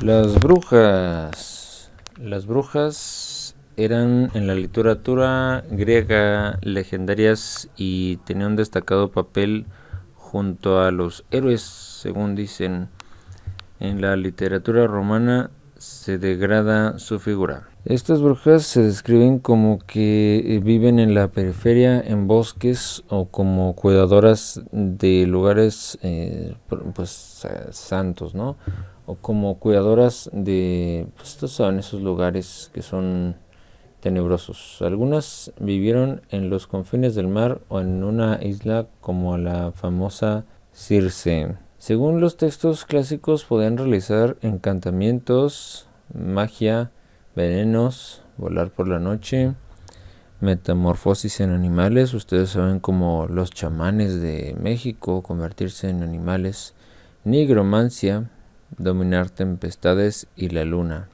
Las brujas. Las brujas eran en la literatura griega legendarias y tenían un destacado papel junto a los héroes, según dicen. En la literatura romana se degrada su figura. Estas brujas se describen como que viven en la periferia, en bosques o como cuidadoras de lugares eh, pues, eh, santos, ¿no? o como cuidadoras de, pues esos lugares que son tenebrosos. Algunas vivieron en los confines del mar o en una isla como la famosa Circe. Según los textos clásicos podían realizar encantamientos, magia, venenos, volar por la noche, metamorfosis en animales, ustedes saben como los chamanes de México, convertirse en animales, nigromancia, dominar tempestades y la luna.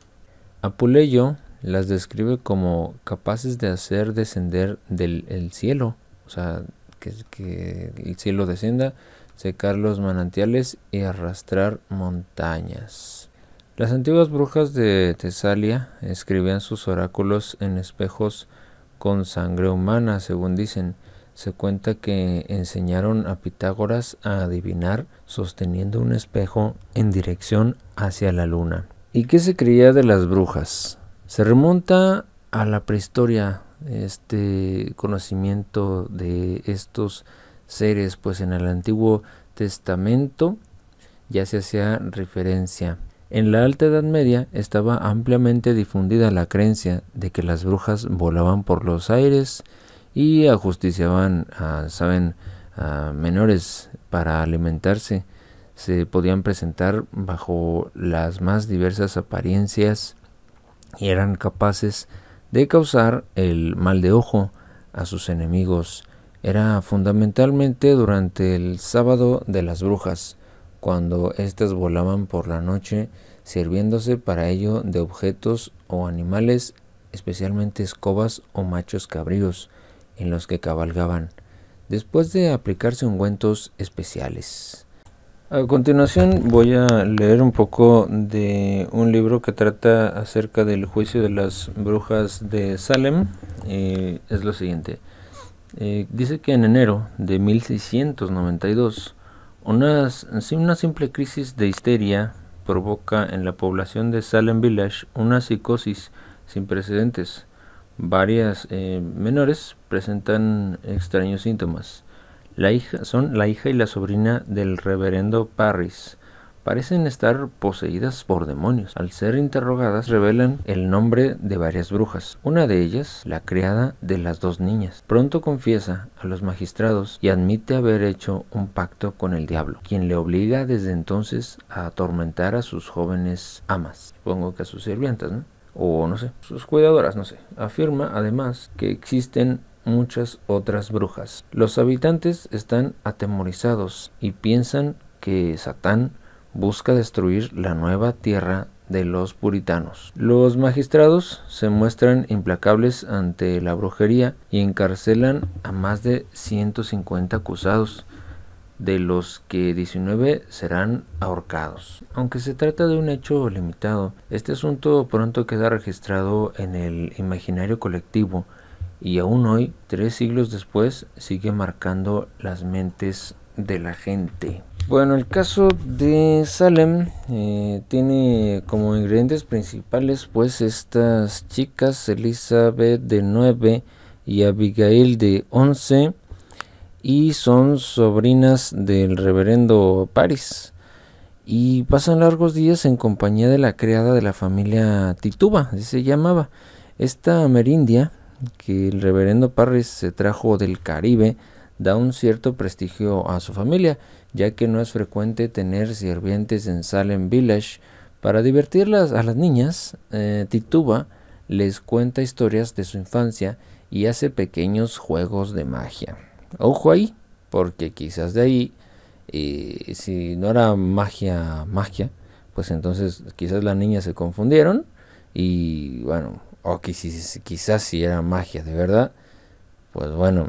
Apuleyo las describe como capaces de hacer descender del cielo, o sea, que, que el cielo descienda, secar los manantiales y arrastrar montañas. Las antiguas brujas de Tesalia escribían sus oráculos en espejos con sangre humana, según dicen, se cuenta que enseñaron a Pitágoras a adivinar sosteniendo un espejo en dirección hacia la luna. ¿Y qué se creía de las brujas? Se remonta a la prehistoria este conocimiento de estos seres, pues en el Antiguo Testamento ya se hacía referencia. En la Alta Edad Media estaba ampliamente difundida la creencia de que las brujas volaban por los aires y ajusticiaban, a, saben, a menores para alimentarse. Se podían presentar bajo las más diversas apariencias y eran capaces de causar el mal de ojo a sus enemigos. Era fundamentalmente durante el sábado de las brujas, cuando éstas volaban por la noche, sirviéndose para ello de objetos o animales, especialmente escobas o machos cabríos en los que cabalgaban, después de aplicarse ungüentos especiales. A continuación voy a leer un poco de un libro que trata acerca del juicio de las brujas de Salem. Eh, es lo siguiente. Eh, dice que en enero de 1692, una, una simple crisis de histeria provoca en la población de Salem Village una psicosis sin precedentes varias eh, menores presentan extraños síntomas. La hija, son la hija y la sobrina del reverendo Parris. Parecen estar poseídas por demonios. Al ser interrogadas revelan el nombre de varias brujas. Una de ellas, la criada de las dos niñas, pronto confiesa a los magistrados y admite haber hecho un pacto con el diablo, quien le obliga desde entonces a atormentar a sus jóvenes amas. Supongo que a sus sirvientas, ¿no? o no sé, sus cuidadoras, no sé. Afirma además que existen muchas otras brujas. Los habitantes están atemorizados y piensan que Satán busca destruir la nueva tierra de los puritanos. Los magistrados se muestran implacables ante la brujería y encarcelan a más de 150 acusados de los que 19 serán ahorcados. Aunque se trata de un hecho limitado, este asunto pronto queda registrado en el imaginario colectivo y aún hoy, tres siglos después, sigue marcando las mentes de la gente. Bueno, el caso de Salem eh, tiene como ingredientes principales pues estas chicas, Elizabeth de 9 y Abigail de 11, y son sobrinas del reverendo Paris. Y pasan largos días en compañía de la criada de la familia Tituba, se llamaba. Esta merindia que el reverendo Paris se trajo del Caribe da un cierto prestigio a su familia, ya que no es frecuente tener sirvientes en Salem Village. Para divertirlas a las niñas, eh, Tituba les cuenta historias de su infancia y hace pequeños juegos de magia. Ojo ahí, porque quizás de ahí, eh, si no era magia, magia, pues entonces quizás las niñas se confundieron y bueno, o quizás, quizás si era magia de verdad, pues bueno,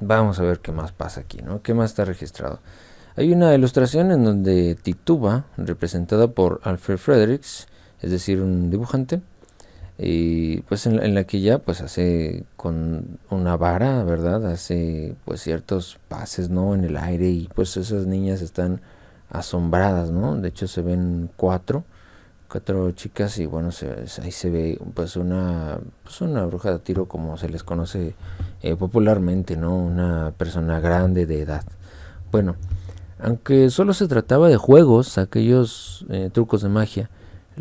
vamos a ver qué más pasa aquí, ¿no? ¿Qué más está registrado? Hay una ilustración en donde Tituba, representada por Alfred Fredericks, es decir, un dibujante, y pues en, la que ya pues hace con una vara, ¿verdad? Hace pues ciertos pases, ¿no? En el aire y pues esas niñas están asombradas, ¿no? De hecho se ven cuatro, cuatro chicas y bueno, ahí se ve pues una, pues, una bruja de tiro como se les conoce eh, popularmente, ¿no? Una persona grande de edad. Bueno, aunque solo se trataba de juegos, aquellos eh, trucos de magia,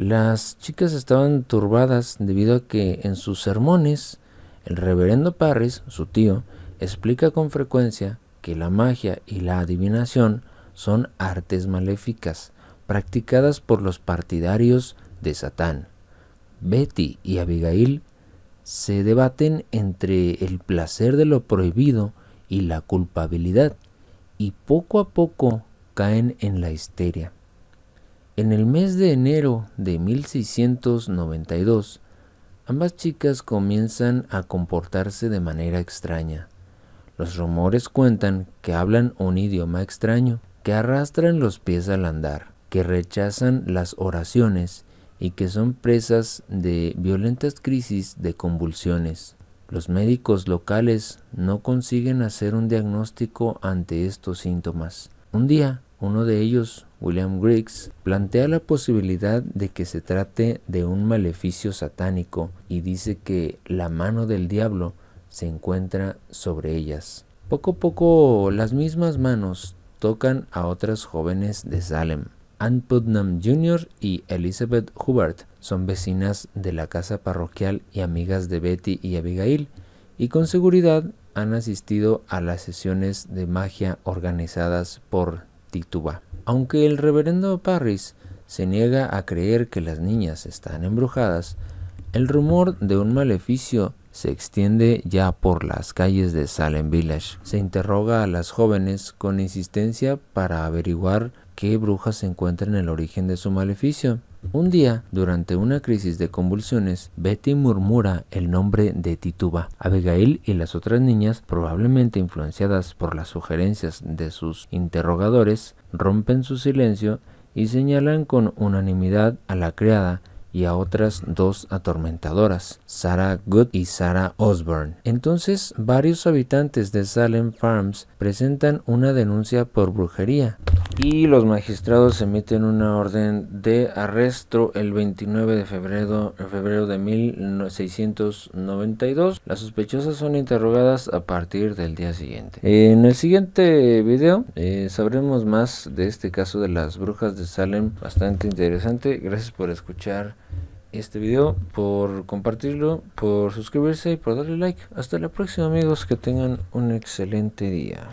las chicas estaban turbadas debido a que en sus sermones el reverendo Parris, su tío, explica con frecuencia que la magia y la adivinación son artes maléficas practicadas por los partidarios de Satán. Betty y Abigail se debaten entre el placer de lo prohibido y la culpabilidad, y poco a poco caen en la histeria. En el mes de enero de 1692, ambas chicas comienzan a comportarse de manera extraña. Los rumores cuentan que hablan un idioma extraño, que arrastran los pies al andar, que rechazan las oraciones y que son presas de violentas crisis de convulsiones. Los médicos locales no consiguen hacer un diagnóstico ante estos síntomas. Un día, uno de ellos, William Griggs plantea la posibilidad de que se trate de un maleficio satánico y dice que la mano del diablo se encuentra sobre ellas. Poco a poco las mismas manos tocan a otras jóvenes de Salem. Ann Putnam Jr. y Elizabeth Hubbard son vecinas de la casa parroquial y amigas de Betty y Abigail, y con seguridad han asistido a las sesiones de magia organizadas por aunque el reverendo Parris se niega a creer que las niñas están embrujadas, el rumor de un maleficio se extiende ya por las calles de Salem Village. Se interroga a las jóvenes con insistencia para averiguar qué brujas se encuentran en el origen de su maleficio. Un día, durante una crisis de convulsiones, Betty murmura el nombre de Tituba. Abigail y las otras niñas, probablemente influenciadas por las sugerencias de sus interrogadores, rompen su silencio y señalan con unanimidad a la criada y a otras dos atormentadoras, Sarah Good y Sarah Osborne. Entonces, varios habitantes de Salem Farms presentan una denuncia por brujería y los magistrados emiten una orden de arresto el 29 de febrero, de 1692. Las sospechosas son interrogadas a partir del día siguiente. En el siguiente video eh, sabremos más de este caso de las brujas de Salem, bastante interesante. Gracias por escuchar este video, por compartirlo, por suscribirse y por darle like. Hasta la próxima amigos, que tengan un excelente día.